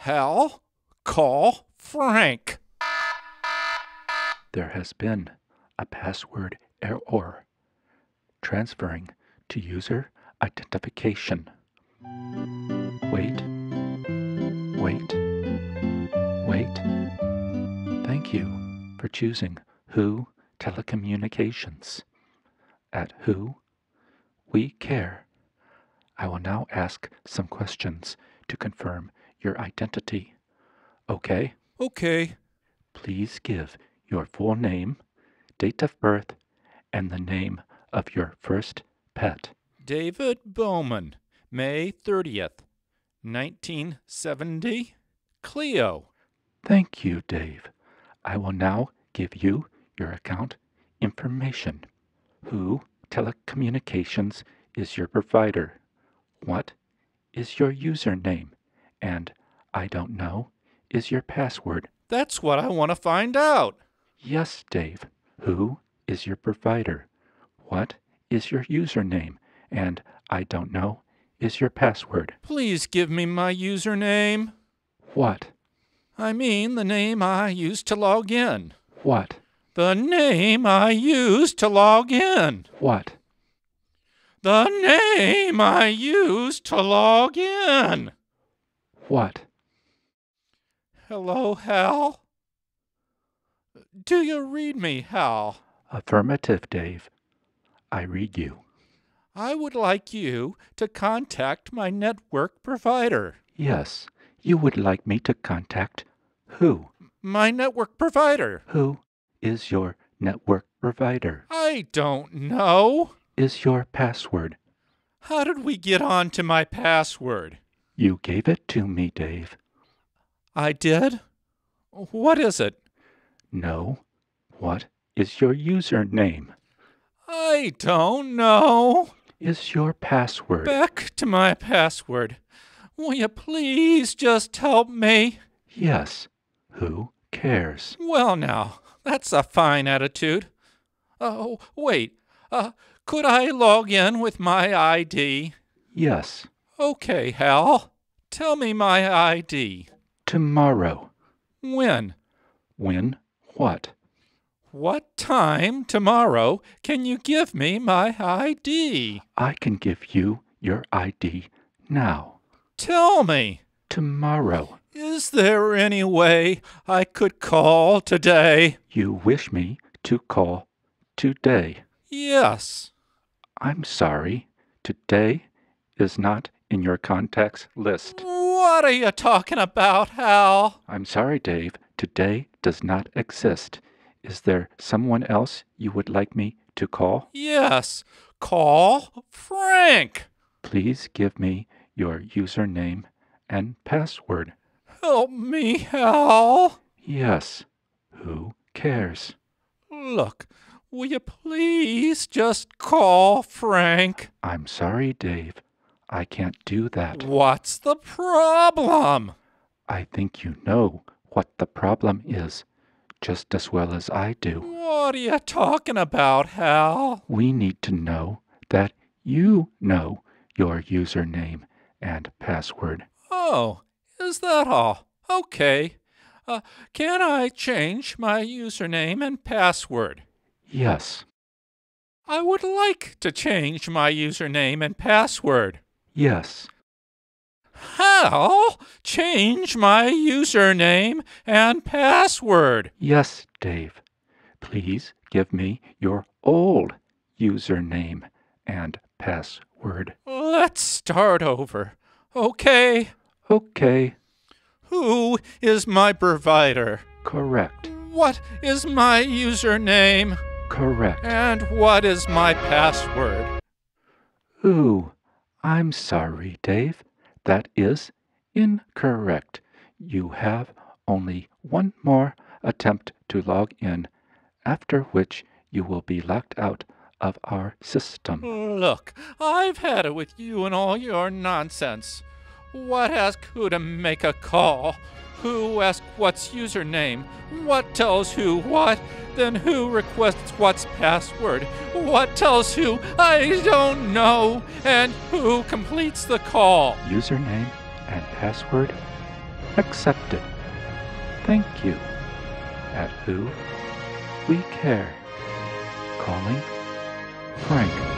Hell, call Frank. There has been a password error transferring to user identification. Wait, wait, wait. Thank you for choosing Who Telecommunications. At Who, we care. I will now ask some questions to confirm your identity. Okay? Okay. Please give your full name, date of birth, and the name of your first pet. David Bowman, May 30th, 1970, Cleo. Thank you, Dave. I will now give you your account information. Who telecommunications is your provider? What is your username? and I don't know is your password. That's what I want to find out. Yes, Dave. Who is your provider? What is your username? And I don't know is your password. Please give me my username. What? I mean the name I used to log in. What? The name I used to log in. What? The name I used to log in. What? Hello, Hal? Do you read me, Hal? Affirmative, Dave. I read you. I would like you to contact my network provider. Yes, you would like me to contact who? My network provider. Who is your network provider? I don't know. Is your password? How did we get on to my password? You gave it to me, Dave. I did? What is it? No. What is your username? I don't know. Is your password? Back to my password. Will you please just help me? Yes. Who cares? Well, now, that's a fine attitude. Oh, wait. Uh, could I log in with my ID? Yes. Okay, Hal. Tell me my ID. Tomorrow. When? When what? What time tomorrow can you give me my ID? I can give you your ID now. Tell me. Tomorrow. Is there any way I could call today? You wish me to call today. Yes. I'm sorry. Today is not in your contacts list. What are you talking about, Hal? I'm sorry, Dave. Today does not exist. Is there someone else you would like me to call? Yes, call Frank. Please give me your username and password. Help me, Hal. Yes, who cares? Look, will you please just call Frank? I'm sorry, Dave. I can't do that. What's the problem? I think you know what the problem is just as well as I do. What are you talking about, Hal? We need to know that you know your username and password. Oh, is that all? Okay. Uh, can I change my username and password? Yes. I would like to change my username and password. Yes. How? Change my username and password. Yes, Dave. Please give me your old username and password. Let's start over. Okay. Okay. Who is my provider? Correct. What is my username? Correct. And what is my password? Ooh. I'm sorry, Dave. That is incorrect. You have only one more attempt to log in, after which you will be locked out of our system. Look, I've had it with you and all your nonsense. What has Kuda make a call? Who asks what's username? What tells who what? Then who requests what's password? What tells who I don't know? And who completes the call? Username and password accepted. Thank you. At who? We care. Calling Frank.